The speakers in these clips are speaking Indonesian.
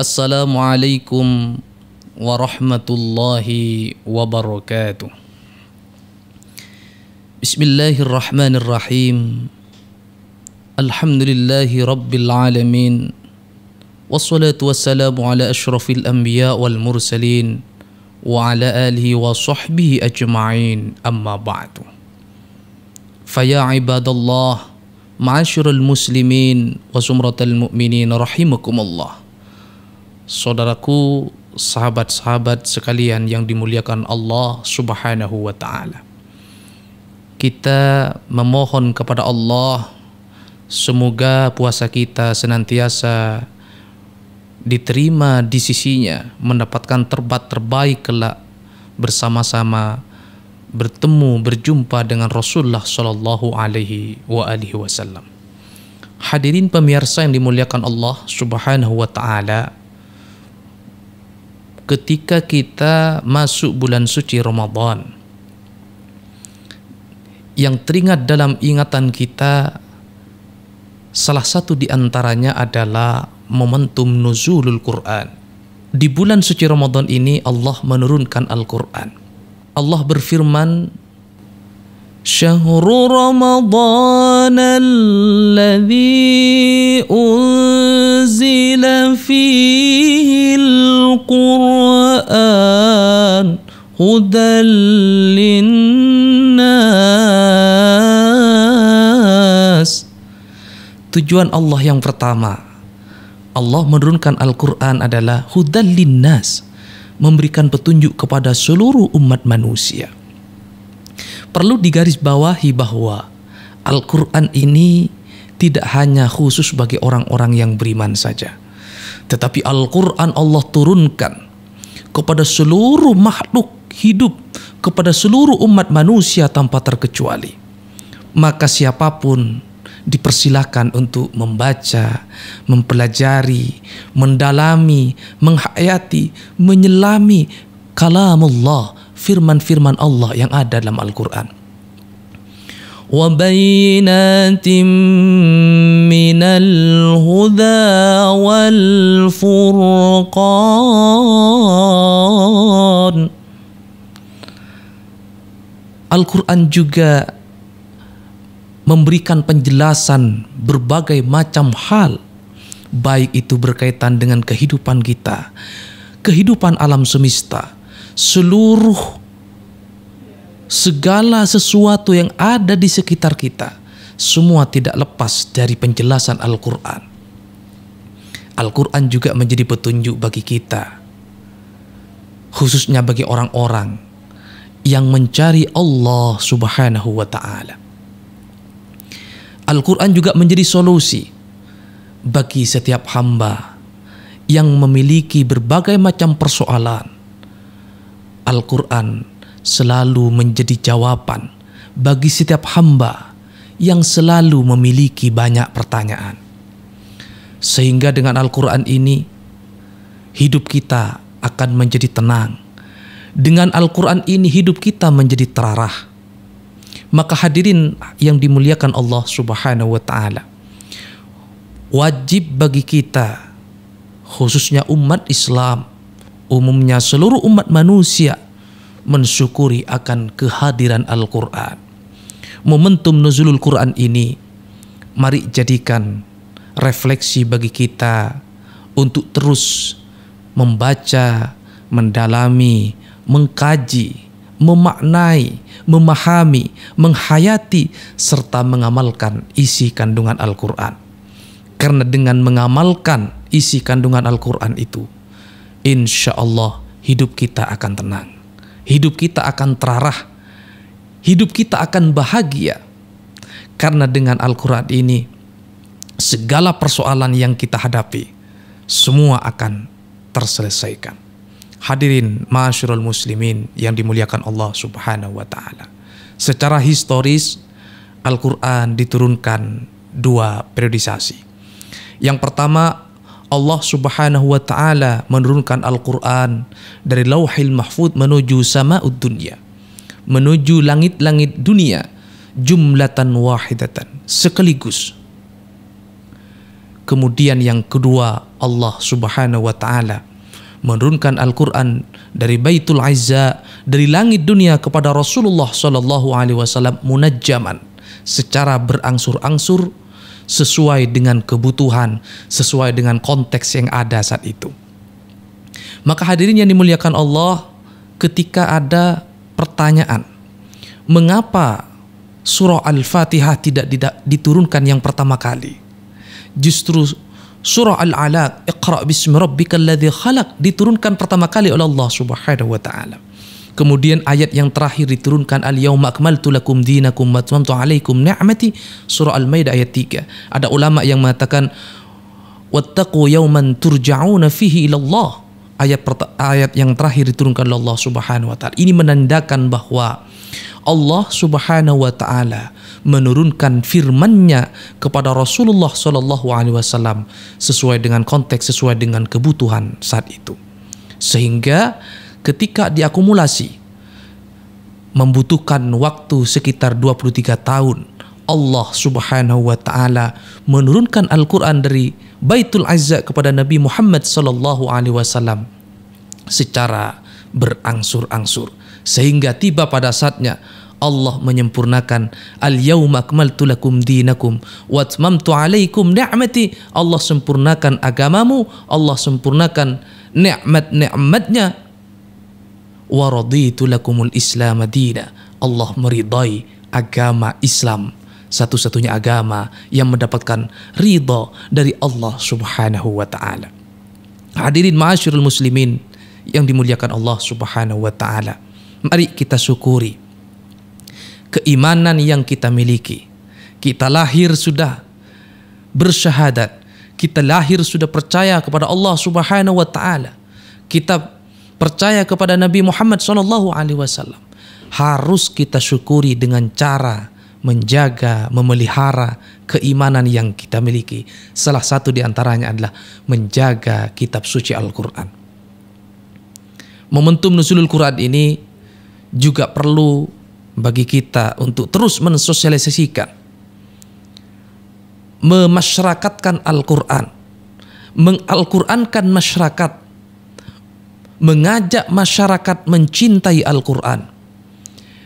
السلام عليكم ورحمة الله وبركاته بسم الله الرحمن الرحيم الحمد لله رب العالمين والصلاة والسلام على أشرف الأنبياء والمرسلين وعلى آله وصحبه أجمعين أما بعد فيا عباد الله معاشر المسلمين وزمرة المؤمنين رحمكم الله saudaraku, sahabat-sahabat sekalian yang dimuliakan Allah Subhanahu wa taala. Kita memohon kepada Allah semoga puasa kita senantiasa diterima di sisinya, mendapatkan terbat terbaik kelak bersama-sama bertemu berjumpa dengan Rasulullah Shallallahu Alaihi wa Wasallam. Hadirin pemirsa yang dimuliakan Allah Subhanahu Wa Taala, ketika kita masuk bulan suci Ramadan yang teringat dalam ingatan kita salah satu di antaranya adalah momentum nuzulul Quran. Di bulan suci Ramadan ini Allah menurunkan Al-Quran. Allah berfirman شهر رمضان الذي أنزل فيه القرآن هدى للناس Tujuan Allah yang pertama Allah menurunkan Al-Quran adalah hudal linnas memberikan petunjuk kepada seluruh umat manusia Perlu digarisbawahi bahwa Al-Quran ini tidak hanya khusus bagi orang-orang yang beriman saja. Tetapi Al-Quran Allah turunkan kepada seluruh makhluk hidup, kepada seluruh umat manusia tanpa terkecuali. Maka siapapun dipersilahkan untuk membaca, mempelajari, mendalami, menghayati, menyelami kalam Allah, firman-firman Allah yang ada dalam Al-Quran. Al-Quran juga memberikan penjelasan berbagai macam hal baik itu berkaitan dengan kehidupan kita, kehidupan alam semesta, seluruh segala sesuatu yang ada di sekitar kita semua tidak lepas dari penjelasan Al-Qur'an. Al-Qur'an juga menjadi petunjuk bagi kita. Khususnya bagi orang-orang yang mencari Allah Subhanahu wa taala. Al-Qur'an juga menjadi solusi bagi setiap hamba yang memiliki berbagai macam persoalan Al-Quran selalu menjadi jawaban bagi setiap hamba yang selalu memiliki banyak pertanyaan. Sehingga dengan Al-Quran ini, hidup kita akan menjadi tenang. Dengan Al-Quran ini hidup kita menjadi terarah. Maka hadirin yang dimuliakan Allah subhanahu wa ta'ala. Wajib bagi kita, khususnya umat Islam, umumnya seluruh umat manusia mensyukuri akan kehadiran Al-Quran. Momentum nuzulul Quran ini, mari jadikan refleksi bagi kita untuk terus membaca, mendalami, mengkaji, memaknai, memahami, menghayati, serta mengamalkan isi kandungan Al-Quran. Karena dengan mengamalkan isi kandungan Al-Quran itu, insya Allah hidup kita akan tenang. Hidup kita akan terarah. Hidup kita akan bahagia. Karena dengan Al-Quran ini, segala persoalan yang kita hadapi, semua akan terselesaikan. Hadirin masyurul muslimin yang dimuliakan Allah subhanahu wa ta'ala. Secara historis, Al-Quran diturunkan dua periodisasi. Yang pertama Allah Subhanahu wa taala menurunkan Al-Qur'an dari Lauhil Mahfud menuju samaud dunia, menuju langit-langit dunia jumlatan wahidatan sekaligus. Kemudian yang kedua, Allah Subhanahu wa taala menurunkan Al-Qur'an dari Baitul Izza dari langit dunia kepada Rasulullah sallallahu alaihi wasallam munajjaman secara berangsur-angsur sesuai dengan kebutuhan, sesuai dengan konteks yang ada saat itu. Maka hadirin yang dimuliakan Allah, ketika ada pertanyaan, mengapa surah Al-Fatihah tidak diturunkan yang pertama kali? Justru surah Al-Alaq, Iqra bismi rabbikal ladhi khalaq diturunkan pertama kali oleh Allah Subhanahu wa taala. Kemudian ayat yang terakhir diturunkan al-yauma akmaltu lakum dinakum wa atmamtu alaikum ni'mati surah Al-Maidah ayat 3. Ada ulama yang mengatakan wattaqu yauman turja'una fihi ila Allah. Ayat ayat yang terakhir diturunkan oleh Allah Subhanahu wa taala. Ini menandakan bahwa Allah Subhanahu wa taala menurunkan firman-Nya kepada Rasulullah sallallahu alaihi wasallam sesuai dengan konteks, sesuai dengan kebutuhan saat itu. Sehingga ketika diakumulasi membutuhkan waktu sekitar 23 tahun Allah Subhanahu wa taala menurunkan Al-Qur'an dari Baitul Azza kepada Nabi Muhammad sallallahu alaihi wasallam secara berangsur-angsur sehingga tiba pada saatnya Allah menyempurnakan al-yauma akmaltu lakum dinakum wa atmamtu alaikum ni'mati Allah sempurnakan agamamu Allah sempurnakan nikmat-nikmatnya wa raditu lakumul islam madina. Allah meridai agama Islam satu-satunya agama yang mendapatkan ridha dari Allah Subhanahu wa taala. Hadirin ma'asyiral muslimin yang dimuliakan Allah Subhanahu wa taala. Mari kita syukuri keimanan yang kita miliki. Kita lahir sudah bersyahadat, kita lahir sudah percaya kepada Allah Subhanahu wa taala. Kita percaya kepada Nabi Muhammad Shallallahu Alaihi Wasallam harus kita syukuri dengan cara menjaga, memelihara keimanan yang kita miliki. Salah satu diantaranya adalah menjaga kitab suci Al-Quran. Momentum Nuzulul Quran ini juga perlu bagi kita untuk terus mensosialisasikan, memasyarakatkan Al-Quran, mengalqurankan masyarakat mengajak masyarakat mencintai Al-Quran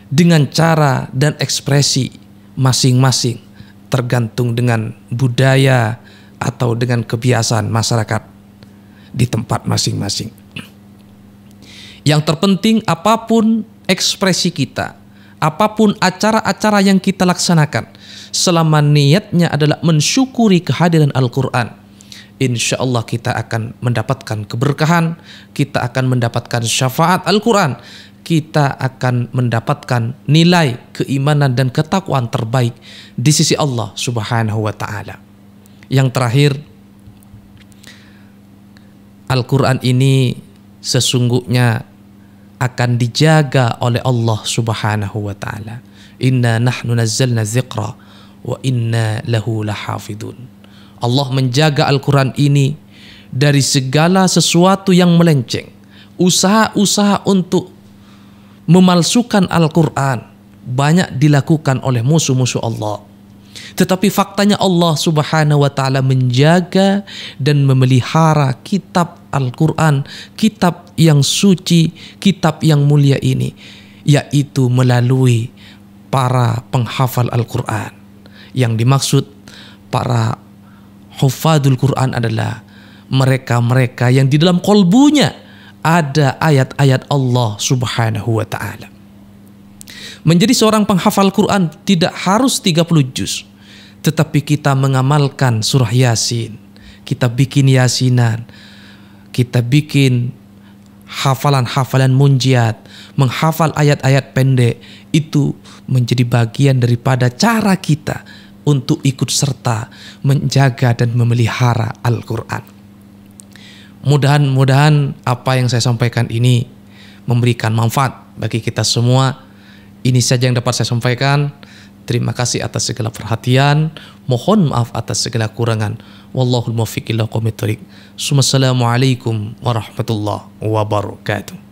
dengan cara dan ekspresi masing-masing tergantung dengan budaya atau dengan kebiasaan masyarakat di tempat masing-masing. Yang terpenting apapun ekspresi kita, apapun acara-acara yang kita laksanakan, selama niatnya adalah mensyukuri kehadiran Al-Quran – insya Allah kita akan mendapatkan keberkahan, kita akan mendapatkan syafaat Al-Quran, kita akan mendapatkan nilai keimanan dan ketakwaan terbaik di sisi Allah Subhanahu wa taala. Yang terakhir Al-Qur'an ini sesungguhnya akan dijaga oleh Allah Subhanahu wa taala. Inna nahnu nazzalna zikra wa inna lahu lahafidun. Allah menjaga Al-Quran ini dari segala sesuatu yang melenceng. Usaha-usaha untuk memalsukan Al-Quran banyak dilakukan oleh musuh-musuh Allah. Tetapi faktanya Allah subhanahu wa ta'ala menjaga dan memelihara kitab Al-Quran, kitab yang suci, kitab yang mulia ini, yaitu melalui para penghafal Al-Quran. Yang dimaksud para hufadul Quran adalah mereka-mereka yang di dalam kolbunya ada ayat-ayat Allah subhanahu wa ta'ala. Menjadi seorang penghafal Quran tidak harus 30 juz. Tetapi kita mengamalkan surah Yasin. Kita bikin Yasinan. Kita bikin hafalan-hafalan munjiat. Menghafal ayat-ayat pendek. Itu menjadi bagian daripada cara kita untuk ikut serta menjaga dan memelihara Al-Quran. Mudahan-mudahan apa yang saya sampaikan ini memberikan manfaat bagi kita semua. Ini saja yang dapat saya sampaikan. Terima kasih atas segala perhatian. Mohon maaf atas segala kurangan. Wallahul muwaffiq ila Assalamualaikum warahmatullahi wabarakatuh.